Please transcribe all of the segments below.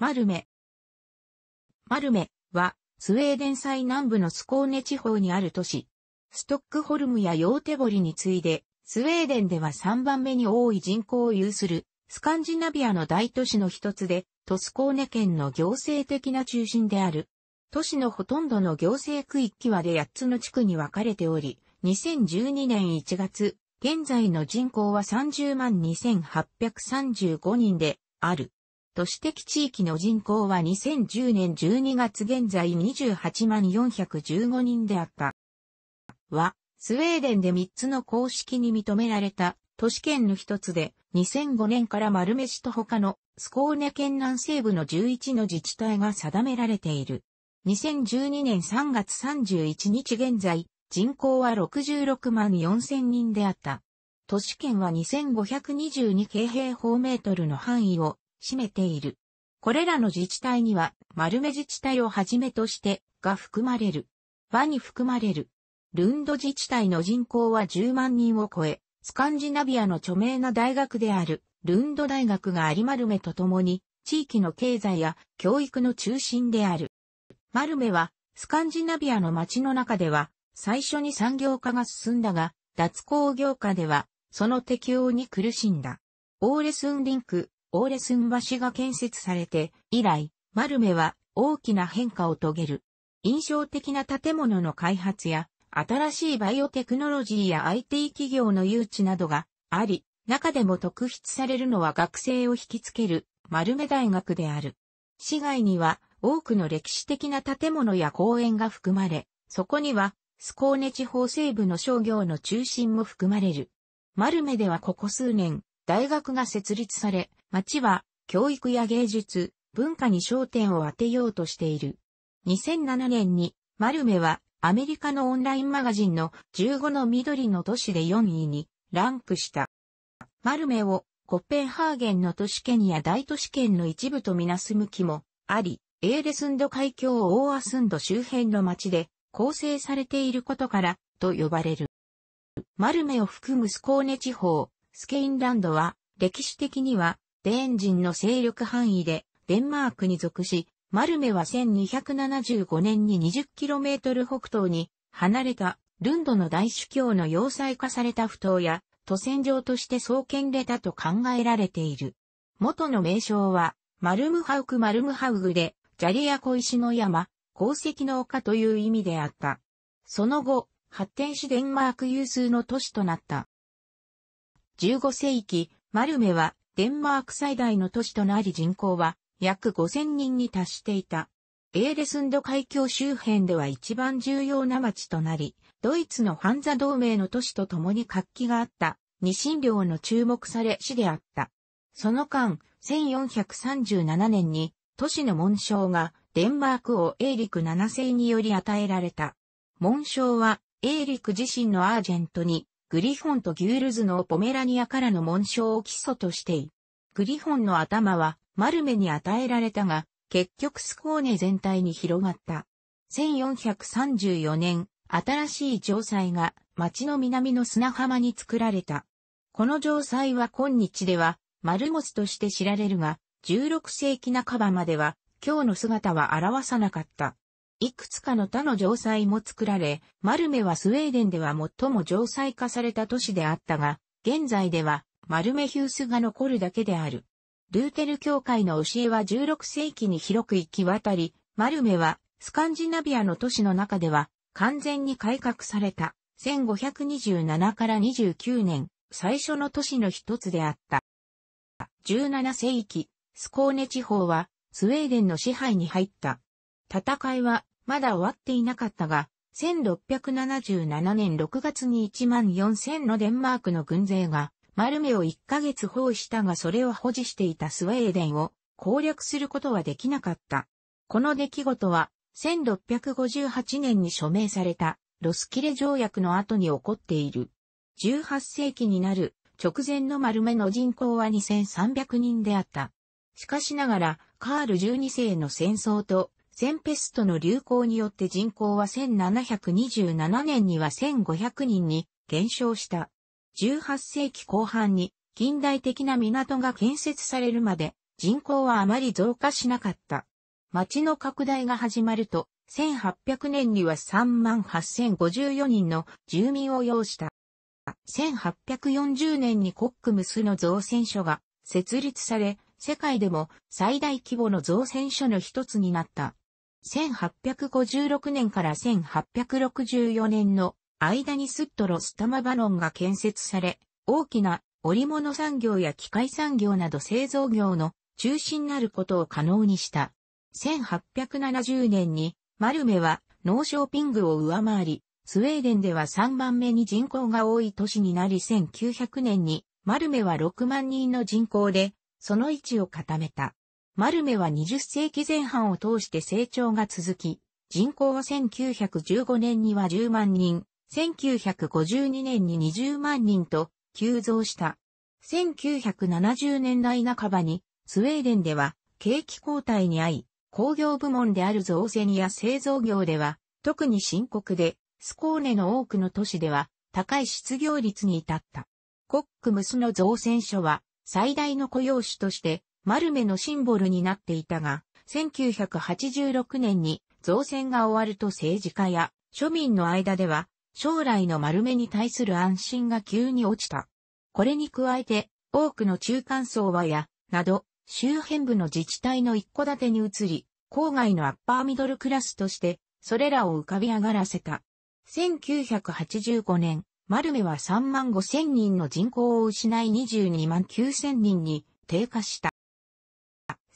マルメ。マルメは、スウェーデン最南部のスコーネ地方にある都市。ストックホルムやヨーテボリに次いで、スウェーデンでは3番目に多い人口を有する、スカンジナビアの大都市の一つで、トスコーネ県の行政的な中心である。都市のほとんどの行政区域はで8つの地区に分かれており、2012年1月、現在の人口は30万2835人である。都市的地域の人口は2010年12月現在28万415人であった。は、スウェーデンで3つの公式に認められた都市圏の一つで、2005年から丸めしと他のスコーネ県南西部の11の自治体が定められている。2012年3月31日現在、人口は66万4000人であった。都市圏は2522平方メートルの範囲を占めている。これらの自治体には、丸目自治体をはじめとして、が含まれる。和に含まれる。ルンド自治体の人口は10万人を超え、スカンジナビアの著名な大学である、ルンド大学がありマルメとともに、地域の経済や教育の中心である。マルメは、スカンジナビアの街の中では、最初に産業化が進んだが、脱工業化では、その適応に苦しんだ。オーレスンリンク、オーレスン橋が建設されて以来、マルメは大きな変化を遂げる。印象的な建物の開発や、新しいバイオテクノロジーや IT 企業の誘致などがあり、中でも特筆されるのは学生を引きつけるマルメ大学である。市外には多くの歴史的な建物や公園が含まれ、そこにはスコーネ地方西部の商業の中心も含まれる。マルメではここ数年、大学が設立され、町は教育や芸術、文化に焦点を当てようとしている。2007年にマルメはアメリカのオンラインマガジンの15の緑の都市で4位にランクした。マルメをコッペンハーゲンの都市圏や大都市圏の一部とみなす向きもあり、エーレスンド海峡オーアスンド周辺の町で構成されていることからと呼ばれる。マルメを含むスコーネ地方、スケインランドは歴史的にはデーン人の勢力範囲でデンマークに属し、マルメは1275年に 20km 北東に離れたルンドの大主教の要塞化された不頭や都戦場として創建れたと考えられている。元の名称はマルムハウクマルムハウグで砂利や小石の山、鉱石の丘という意味であった。その後、発展しデンマーク有数の都市となった。15世紀、マルメはデンマーク最大の都市となり人口は約5000人に達していた。エーレスンド海峡周辺では一番重要な町となり、ドイツのハンザ同盟の都市と共に活気があった、二神領の注目され市であった。その間、1437年に都市の紋章がデンマークをエーリク7世により与えられた。紋章はエーリク自身のアージェントにグリフォンとギュールズのポメラニアからの紋章を基礎としてい。グリフォンの頭はマルメに与えられたが、結局スコーネ全体に広がった。1434年、新しい城塞が町の南の砂浜に作られた。この城塞は今日ではマルモスとして知られるが、16世紀半ばまでは今日の姿は表さなかった。いくつかの他の城塞も作られ、マルメはスウェーデンでは最も城塞化された都市であったが、現在ではマルメヒュースが残るだけである。ルーテル教会の教えは16世紀に広く行き渡り、マルメはスカンジナビアの都市の中では完全に改革された1527から29年最初の都市の一つであった。17世紀、スコーネ地方はスウェーデンの支配に入った。戦いはまだ終わっていなかったが、1677年6月に1万4000のデンマークの軍勢が、マルメを1ヶ月包囲したがそれを保持していたスウェーデンを攻略することはできなかった。この出来事は、1658年に署名されたロスキレ条約の後に起こっている。18世紀になる直前の丸目の人口は2300人であった。しかしながら、カール12世の戦争と全ペストの流行によって人口は1727年には1500人に減少した。18世紀後半に近代的な港が建設されるまで人口はあまり増加しなかった。町の拡大が始まると、1800年には38,054人の住民を要した。1840年にコックムスの造船所が設立され、世界でも最大規模の造船所の一つになった。1856年から1864年の間にスットロスタマバロンが建設され、大きな織物産業や機械産業など製造業の中心になることを可能にした。1870年にマルメはノーショーピングを上回り、スウェーデンでは3番目に人口が多い都市になり1900年にマルメは6万人の人口で、その位置を固めた。マルメは20世紀前半を通して成長が続き、人口は1915年には10万人、1952年に20万人と急増した。1970年代半ばにスウェーデンでは景気後退に遭い、工業部門である造船や製造業では特に深刻で、スコーネの多くの都市では高い失業率に至った。コックムスの造船所は最大の雇用主としてマルメのシンボルになっていたが、1986年に造船が終わると政治家や庶民の間では将来の丸目に対する安心が急に落ちた。これに加えて多くの中間層はや、など周辺部の自治体の一戸建てに移り、郊外のアッパーミドルクラスとしてそれらを浮かび上がらせた。1985年、マルメは3万5千人の人口を失い22万9千人に低下した。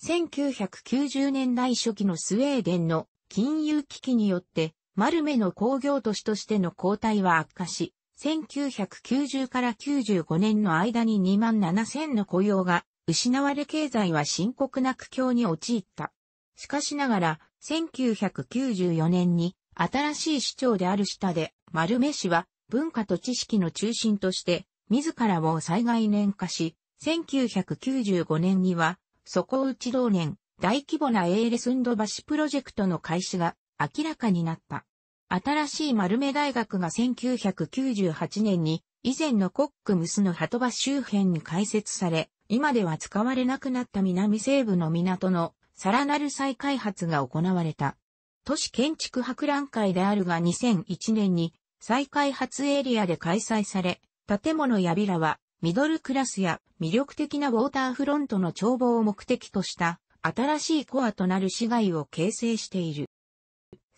1990年代初期のスウェーデンの金融危機によって、マルメの工業都市としての後退は悪化し、1990から95年の間に2万7000の雇用が失われ経済は深刻な苦境に陥った。しかしながら、1994年に新しい市長である下で、丸目氏は文化と知識の中心として、自らを災害年化し、1995年には底打ち同年、大規模なエーレスンド橋プロジェクトの開始が明らかになった。新しい丸目大学が1998年に以前のコックムスの鳩場周辺に開設され、今では使われなくなった南西部の港のさらなる再開発が行われた。都市建築博覧会であるが2001年に再開発エリアで開催され、建物やビラはミドルクラスや魅力的なウォーターフロントの眺望を目的とした新しいコアとなる市街を形成している。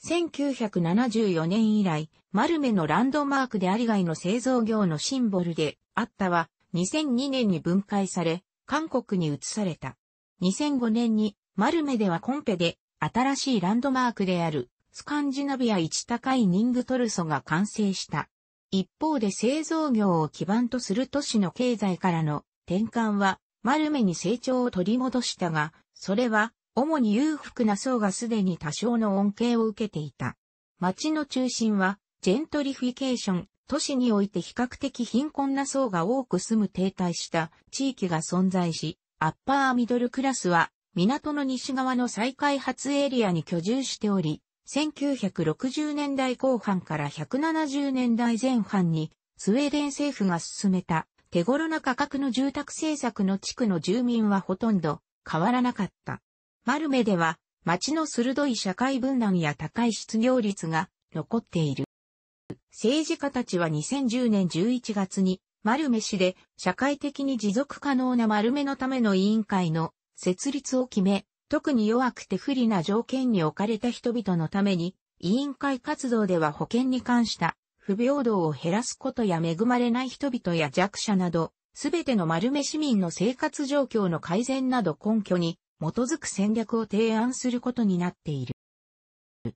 1974年以来、マルメのランドマークでありがいの製造業のシンボルであったは、2002年に分解され、韓国に移された。2005年に、マルメではコンペで、新しいランドマークである、スカンジナビア一高いニングトルソが完成した。一方で製造業を基盤とする都市の経済からの転換は、丸目に成長を取り戻したが、それは、主に裕福な層がすでに多少の恩恵を受けていた。街の中心は、ジェントリフィケーション、都市において比較的貧困な層が多く住む停滞した地域が存在し、アッパーミドルクラスは港の西側の再開発エリアに居住しており、1960年代後半から170年代前半に、スウェーデン政府が進めた手頃な価格の住宅政策の地区の住民はほとんど変わらなかった。マルメでは町の鋭い社会分断や高い失業率が残っている。政治家たちは2010年11月にマルメ市で社会的に持続可能なマルメのための委員会の設立を決め、特に弱くて不利な条件に置かれた人々のために、委員会活動では保険に関した不平等を減らすことや恵まれない人々や弱者など、すべての丸目市民の生活状況の改善など根拠に基づく戦略を提案することになっている。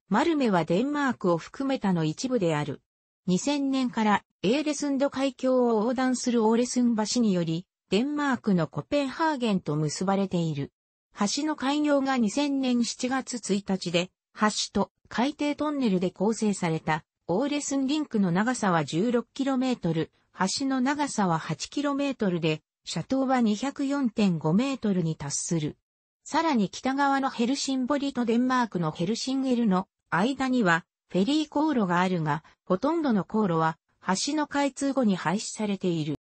丸目はデンマークを含めたの一部である。2000年からエーレスンド海峡を横断するオーレスン橋により、デンマークのコペンハーゲンと結ばれている。橋の開業が2000年7月1日で、橋と海底トンネルで構成された、オーレスンリンクの長さは 16km、橋の長さは 8km で、車頭は 204.5m に達する。さらに北側のヘルシンボリとデンマークのヘルシンゲルの間にはフェリー航路があるが、ほとんどの航路は橋の開通後に廃止されている。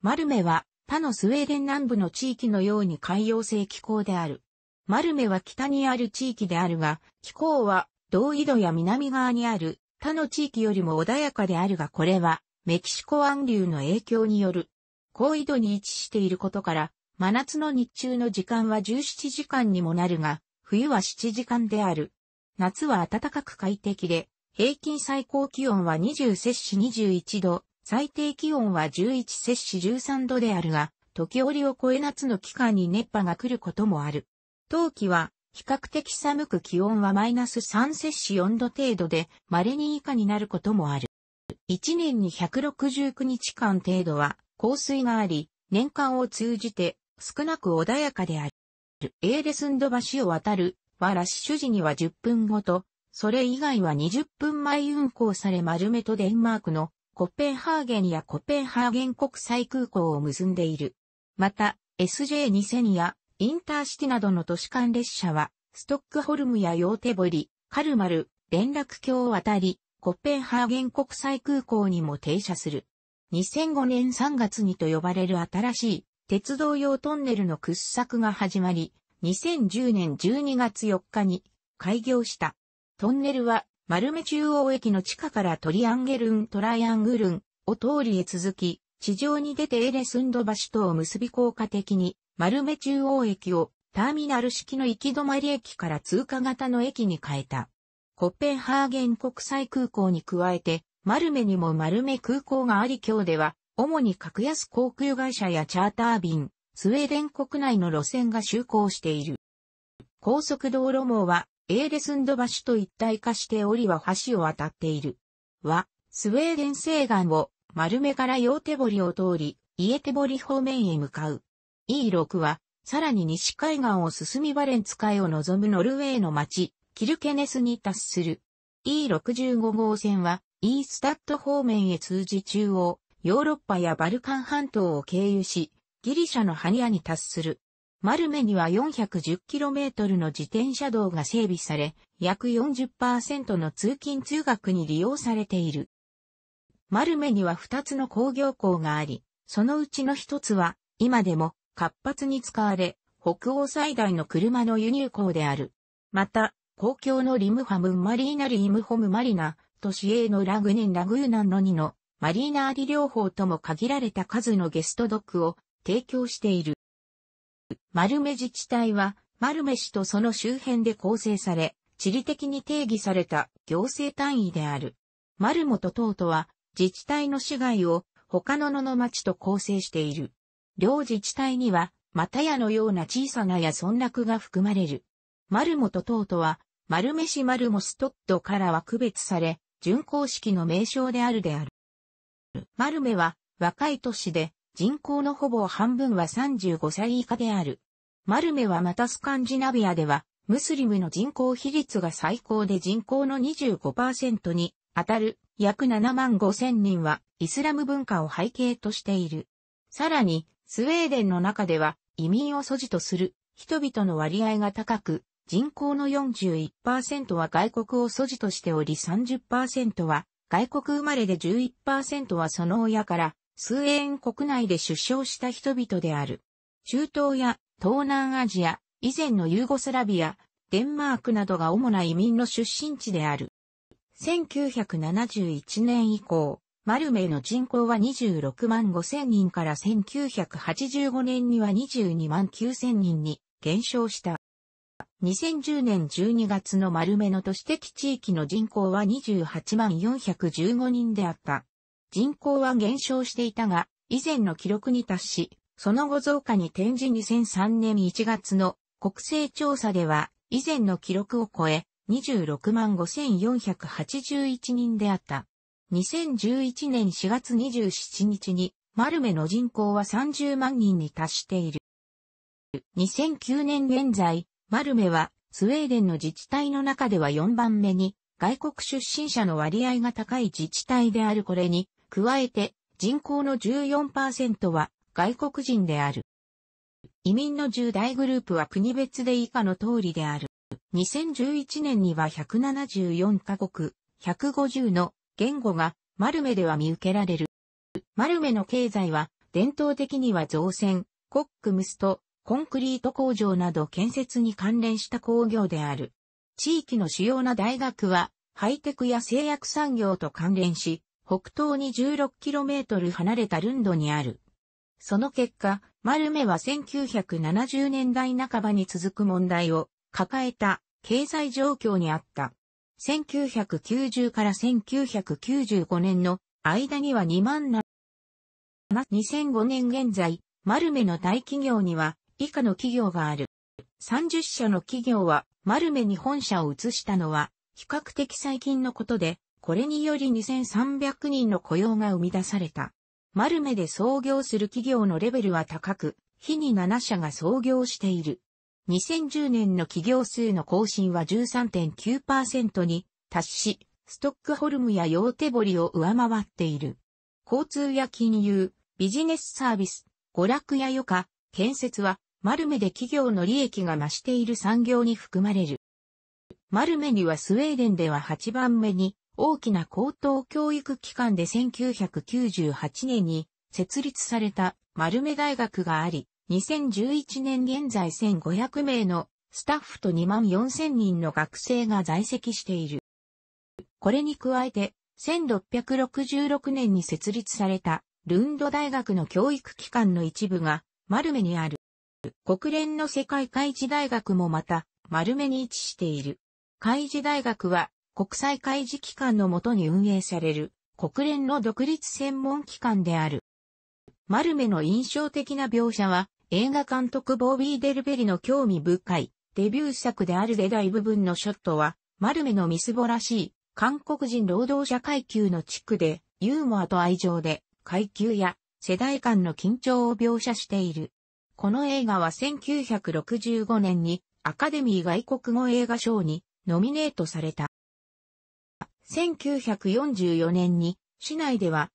マルメは他のスウェーデン南部の地域のように海洋性気候である。マルメは北にある地域であるが、気候は同緯度や南側にある他の地域よりも穏やかであるがこれはメキシコ湾流の影響による高緯度に位置していることから真夏の日中の時間は17時間にもなるが冬は7時間である。夏は暖かく快適で平均最高気温は20摂氏21度、最低気温は11摂氏13度であるが、時折を超え夏の期間に熱波が来ることもある。冬季は、比較的寒く気温はマイナス3摂氏4度程度で、稀に以下になることもある。1年に169日間程度は、降水があり、年間を通じて少なく穏やかである。エーレスンド橋を渡るはラッシュ時には10分ごと、それ以外は20分前運行され丸目とデンマークのコペンハーゲンやコペンハーゲン国際空港を結んでいる。また、SJ2000 やインターシティなどの都市間列車は、ストックホルムやヨーテボリ、カルマル、連絡橋を渡り、コペンハーゲン国際空港にも停車する。2005年3月にと呼ばれる新しい鉄道用トンネルの掘削が始まり、2010年12月4日に開業した。トンネルは丸目中央駅の地下からトリアンゲルン・トライアングルンを通りへ続き、地上に出てエレスンド橋とを結び効果的に、丸目中央駅をターミナル式の行き止まり駅から通過型の駅に変えた。コッペンハーゲン国際空港に加えて、丸目にも丸目空港があり今日では、主に格安航空会社やチャーター便、スウェーデン国内の路線が就航している。高速道路網はエーレスンド橋と一体化して檻は橋を渡っている。は、スウェーデン西岸を丸目からヨーテボリを通り、イエテボリ方面へ向かう。E6 は、さらに西海岸を進みバレンツ海を望むノルウェーの町、キルケネスに達する。E65 号線は、イースタット方面へ通じ中央、ヨーロッパやバルカン半島を経由し、ギリシャのハニアに達する。マルメには 410km の自転車道が整備され、約40%の通勤通学に利用されている。マルメには2つの工業港があり、そのうちの1つは、今でも活発に使われ、北欧最大の車の輸入港である。また、公共のリムハムマリーナリムホムマリナ、都市営のラグネンラグーナンの2のマリーナアリ両方とも限られた数のゲストドックを提供している。丸目自治体は、丸目市とその周辺で構成され、地理的に定義された行政単位である。丸本等とは、自治体の市街を他の野の町と構成している。両自治体には、またやのような小さなや村落が含まれる。丸本等とは、丸目市丸もストットからは区別され、巡公式の名称であるである。丸目は、若い都市で、人口のほぼ半分は35歳以下である。マルメはまたスカンジナビアでは、ムスリムの人口比率が最高で人口の25%に当たる約7万5千人はイスラム文化を背景としている。さらに、スウェーデンの中では移民を素地とする人々の割合が高く、人口の41%は外国を素地としており30%は外国生まれで11%はその親から数円国内で出生した人々である。中東や東南アジア、以前のユーゴスラビア、デンマークなどが主な移民の出身地である。1971年以降、マルメの人口は26万5千人から1985年には22万9千人に減少した。2010年12月のマルメの都市的地域の人口は28万415人であった。人口は減少していたが、以前の記録に達し、その後増加に転じ2003年1月の国勢調査では、以前の記録を超え、26万5481人であった。2011年4月27日に、マルメの人口は30万人に達している。2009年現在、マルメはスウェーデンの自治体の中では4番目に外国出身者の割合が高い自治体であるこれに加えて人口の14%は外国人である。移民の10大グループは国別で以下の通りである。2011年には174カ国、150の言語がマルメでは見受けられる。マルメの経済は伝統的には造船、コックムスト、コンクリート工場など建設に関連した工業である。地域の主要な大学はハイテクや製薬産業と関連し、北東に 16km 離れたルンドにある。その結果、マルメは1970年代半ばに続く問題を抱えた経済状況にあった。1990から1995年の間には2万7 2005年現在、マルメの大企業には以下の企業がある。30社の企業はマルメに本社を移したのは比較的最近のことで、これにより2300人の雇用が生み出された。マルメで創業する企業のレベルは高く、日に7社が創業している。2010年の企業数の更新は13.9%に達し、ストックホルムやヨーテボリを上回っている。交通や金融、ビジネスサービス、娯楽や余暇、建設は、マルメで企業の利益が増している産業に含まれる。マルメにはスウェーデンでは8番目に大きな高等教育機関で1998年に設立された丸目大学があり、2011年現在1500名のスタッフと2万4000人の学生が在籍している。これに加えて、1666年に設立されたルンド大学の教育機関の一部が丸目にある。国連の世界開示大学もまた丸目に位置している。開示大学は国際開示機関のもとに運営される国連の独立専門機関である。マルメの印象的な描写は映画監督ボービー・デルベリの興味深いデビュー作であるで大部分のショットはマルメのみすぼらしい韓国人労働者階級の地区でユーモアと愛情で階級や世代間の緊張を描写している。この映画は1965年にアカデミー外国語映画賞にノミネートされた。1944年に市内では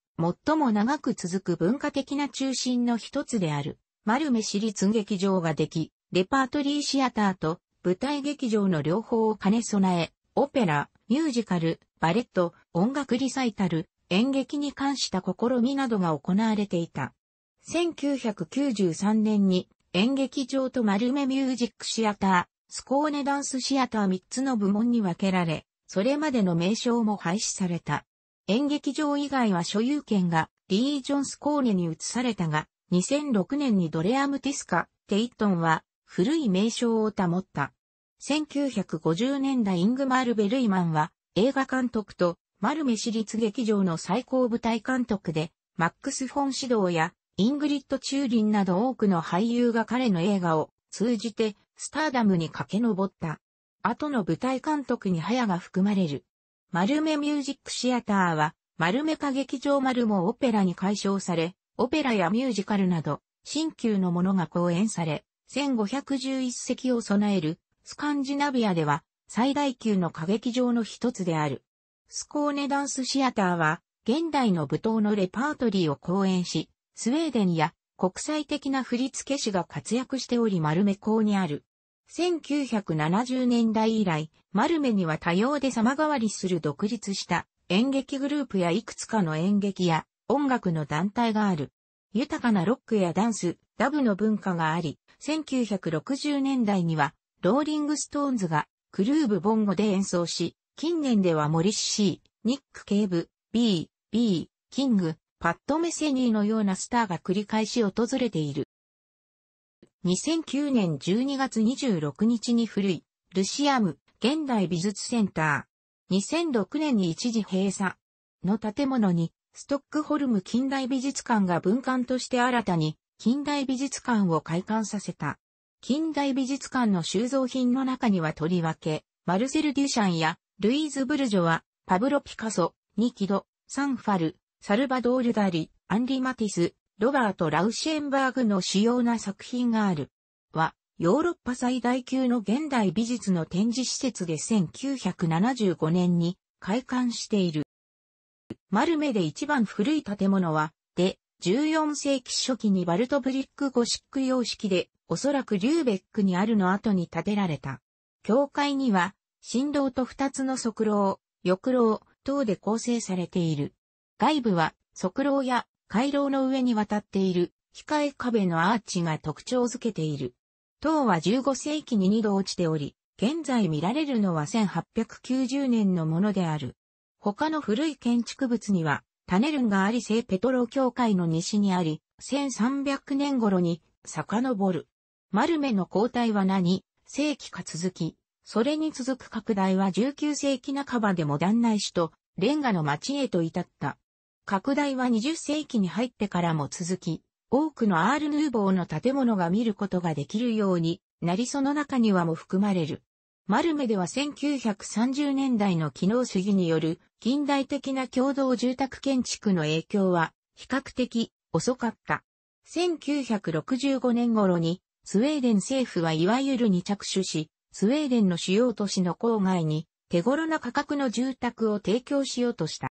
最も長く続く文化的な中心の一つである丸目市立劇場ができ、レパートリーシアターと舞台劇場の両方を兼ね備え、オペラ、ミュージカル、バレット、音楽リサイタル、演劇に関した試みなどが行われていた。1993年に演劇場と丸目ミュージックシアター、スコーネダンスシアター3つの部門に分けられ、それまでの名称も廃止された。演劇場以外は所有権がリー・ジョンスコーネに移されたが、2006年にドレアム・ティスカ、テイトンは古い名称を保った。1950年代イングマール・ベルイマンは映画監督とマルメ市立劇場の最高舞台監督で、マックス・フォン・シドーやイングリッド・チューリンなど多くの俳優が彼の映画を通じてスターダムに駆け上った。後の舞台監督に早が含まれる。丸目ミュージックシアターは、丸目歌劇場丸もオペラに解消され、オペラやミュージカルなど、新旧のものが公演され、1511席を備える、スカンジナビアでは、最大級の歌劇場の一つである。スコーネダンスシアターは、現代の舞踏のレパートリーを公演し、スウェーデンや国際的な振付師が活躍しており丸目港にある1970年代以来、マルメには多様で様変わりする独立した演劇グループやいくつかの演劇や音楽の団体がある。豊かなロックやダンス、ダブの文化があり、1960年代にはローリングストーンズがクルーブボンゴで演奏し、近年ではモリッシー、ニック・ケーブ、B、B、キング、パッド・メセニーのようなスターが繰り返し訪れている。2009年12月26日に古い、ルシアム、現代美術センター。2006年に一時閉鎖の建物に、ストックホルム近代美術館が文館として新たに、近代美術館を開館させた。近代美術館の収蔵品の中にはとりわけ、マルセル・デュシャンや、ルイーズ・ブルジョア、パブロ・ピカソ、ニキド、サンファル、サルバドール・ダリ、アンリ・マティス、ロバート・ラウシェンバーグの主要な作品がある。は、ヨーロッパ最大級の現代美術の展示施設で1975年に開館している。マルメで一番古い建物は、で、14世紀初期にバルトブリックゴシック様式で、おそらくリューベックにあるの後に建てられた。教会には、神道と二つの側廊、翼廊等で構成されている。外部は、側楼や回廊の上に渡っている、控え壁のアーチが特徴づけている。塔は15世紀に2度落ちており、現在見られるのは1890年のものである。他の古い建築物には、タネルンがあり聖ペトロ教会の西にあり、1300年頃に遡る。マルメの交代は何世紀か続き、それに続く拡大は19世紀半ばでも断内しと、レンガの町へと至った。拡大は20世紀に入ってからも続き、多くのアール・ヌーボーの建物が見ることができるようになりその中にはも含まれる。マルメでは1930年代の機能主義による近代的な共同住宅建築の影響は比較的遅かった。1965年頃にスウェーデン政府はいわゆるに着手し、スウェーデンの主要都市の郊外に手頃な価格の住宅を提供しようとした。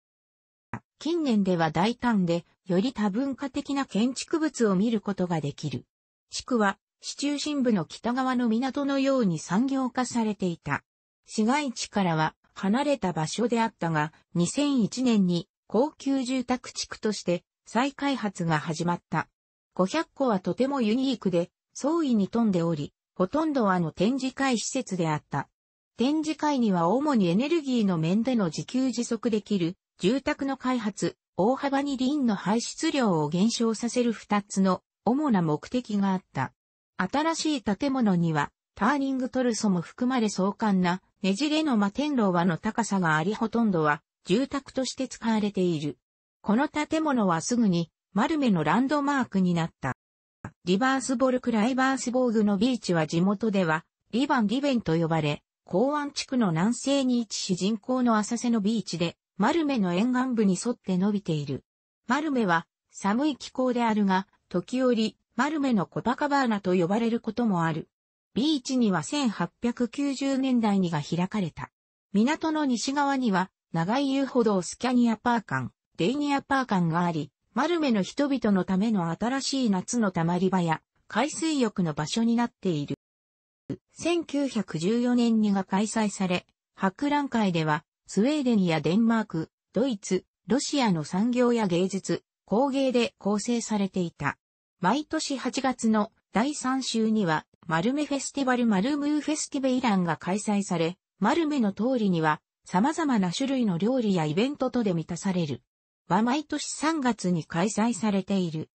近年では大胆で、より多文化的な建築物を見ることができる。地区は、市中心部の北側の港のように産業化されていた。市街地からは離れた場所であったが、2001年に高級住宅地区として再開発が始まった。500個はとてもユニークで、創意に富んでおり、ほとんどはの展示会施設であった。展示会には主にエネルギーの面での自給自足できる住宅の開発、大幅にリンの排出量を減少させる二つの主な目的があった。新しい建物には、ターニングトルソも含まれ壮観な、ねじれの摩天楼はの高さがありほとんどは、住宅として使われている。この建物はすぐに、マルメのランドマークになった。リバースボルクライバースボーグのビーチは地元では、リバンリベンと呼ばれ、港湾地区の南西に位置し人口の浅瀬のビーチで、マルメの沿岸部に沿って伸びている。マルメは寒い気候であるが、時折、マルメのコパカバーナと呼ばれることもある。ビーチには1890年代にが開かれた。港の西側には、長い遊歩道スキャニアパー館、デイニアパー館があり、マルメの人々のための新しい夏のたまり場や、海水浴の場所になっている。1914年にが開催され、博覧会ではスウェーデンやデンマーク、ドイツ、ロシアの産業や芸術、工芸で構成されていた。毎年8月の第3週には、マルメフェスティバルマルムーフェスティベイランが開催され、マルメの通りには、様々な種類の料理やイベントとで満たされる。は毎年3月に開催されている。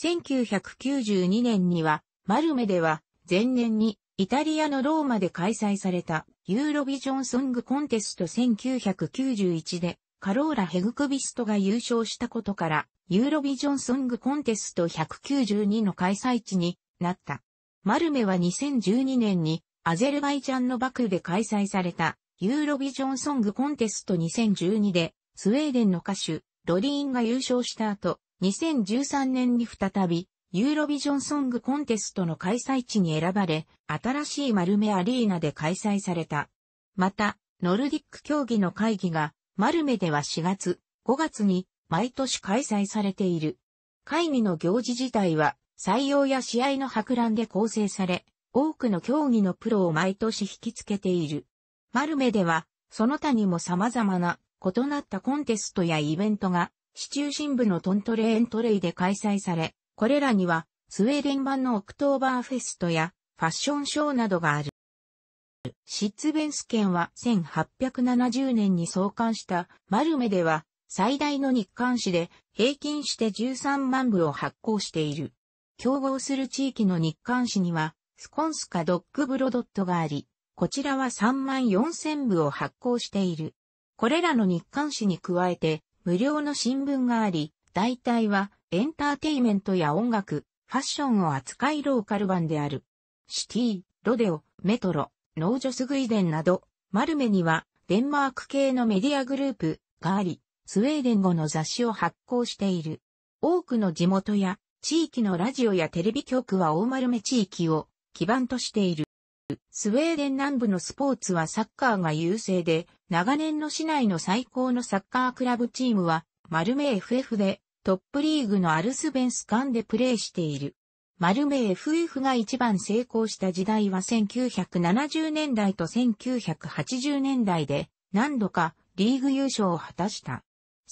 1992年には、マルメでは、前年にイタリアのローマで開催されたユーロビジョンソングコンテスト1991でカローラ・ヘグクビストが優勝したことから、ユーロビジョンソングコンテスト192の開催地になった。マルメは2012年にアゼルバイジャンのバクで開催されたユーロビジョンソングコンテスト2012でスウェーデンの歌手ロリーンが優勝した後、2013年に再びユーロビジョンソングコンテストの開催地に選ばれ、新しい丸目アリーナで開催された。また、ノルディック競技の会議が、丸目では4月、5月に毎年開催されている。会議の行事自体は、採用や試合の博覧で構成され、多くの競技のプロを毎年引きつけている。丸目では、その他にも様々な異なったコンテストやイベントが、市中心部のトントレエントレイで開催され、これらには、スウェーデン版のオクトーバーフェストや、ファッションショーなどがある。シッツベンス県は1870年に創刊したマルメでは最大の日刊誌で平均して13万部を発行している。競合する地域の日刊誌にはスコンスカドッグブロドットがあり、こちらは3万4千部を発行している。これらの日刊誌に加えて無料の新聞があり、大体はエンターテイメントや音楽、ファッションを扱いローカル版である。シティ、ロデオ、メトロ、ノージョスグイデンなど、マルメにはデンマーク系のメディアグループがあり、スウェーデン語の雑誌を発行している。多くの地元や地域のラジオやテレビ局は大丸目地域を基盤としている。スウェーデン南部のスポーツはサッカーが優勢で、長年の市内の最高のサッカークラブチームは、丸目 FF で、トップリーグのアルスベンスカンでプレーしている。マルメ FF が一番成功した時代は1970年代と1980年代で何度かリーグ優勝を果たした。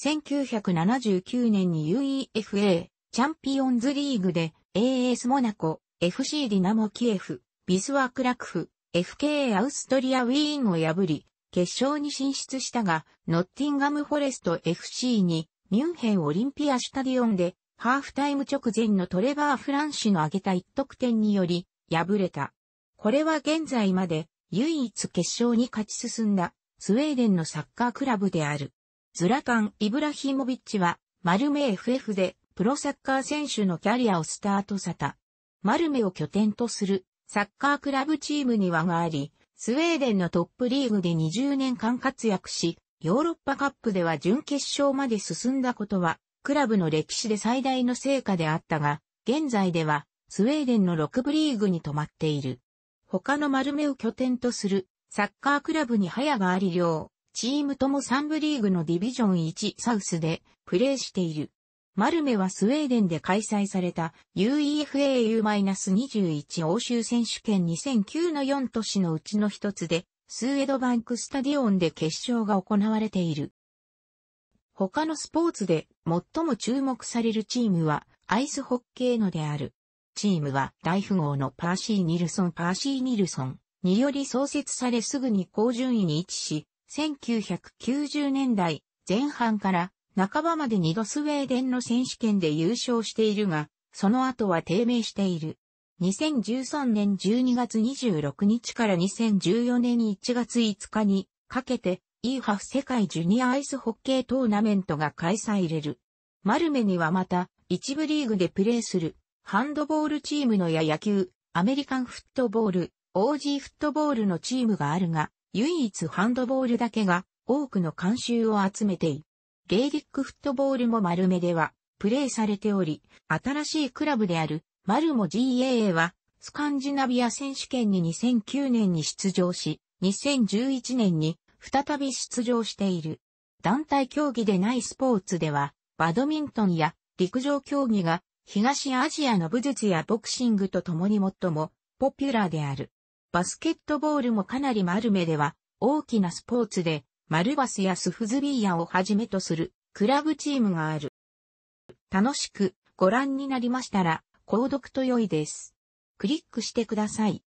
1979年に UEFA チャンピオンズリーグで AS モナコ、FC ディナモキエフ、ビスワクラクフ、FK アウストリアウィーンを破り、決勝に進出したが、ノッティンガムフォレスト FC にミュンヘンオリンピアシュタディオンで、ハーフタイム直前のトレバー・フランシの挙げた一得点により、敗れた。これは現在まで、唯一決勝に勝ち進んだ、スウェーデンのサッカークラブである。ズラカン・イブラヒモビッチは、マルメ FF で、プロサッカー選手のキャリアをスタートさた。マルメを拠点とする、サッカークラブチームに輪があり、スウェーデンのトップリーグで20年間活躍し、ヨーロッパカップでは準決勝まで進んだことは、クラブの歴史で最大の成果であったが、現在では、スウェーデンの6部リーグに止まっている。他の丸目を拠点とする、サッカークラブに早があり両、チームとも3部リーグのディビジョン1サウスでプレーしている。丸目はスウェーデンで開催された UEFA U-21 欧州選手権2009の4都市のうちの一つでスードバンクスタディオンで決勝が行われている。他のスポーツで最も注目されるチームはアイスホッケーのである。チームは大富豪のパーシー・ニルソン・パーシー・ニルソンにより創設されすぐに高順位に位置し、1990年代前半から半ばまで2度スウェーデンの選手権で優勝しているが、その後は低迷している。2013年12月26日から2014年1月5日にかけて、イーハフ世界ジュニアアイスホッケートーナメントが開催れる。マルメにはまた、一部リーグでプレーする、ハンドボールチームのや野球、アメリカンフットボール、オージーフットボールのチームがあるが、唯一ハンドボールだけが多くの監修を集めている。ゲイリックフットボールも丸目ではプレーされており、新しいクラブであるマルモ GAA は、スカンジナビア選手権に2009年に出場し、2011年に再び出場している。団体競技でないスポーツでは、バドミントンや陸上競技が東アジアの武術やボクシングと共に最もポピュラーである。バスケットボールもかなり丸メでは大きなスポーツで、マルバスやスフズビーヤをはじめとするクラブチームがある。楽しくご覧になりましたら、購読と良いです。クリックしてください。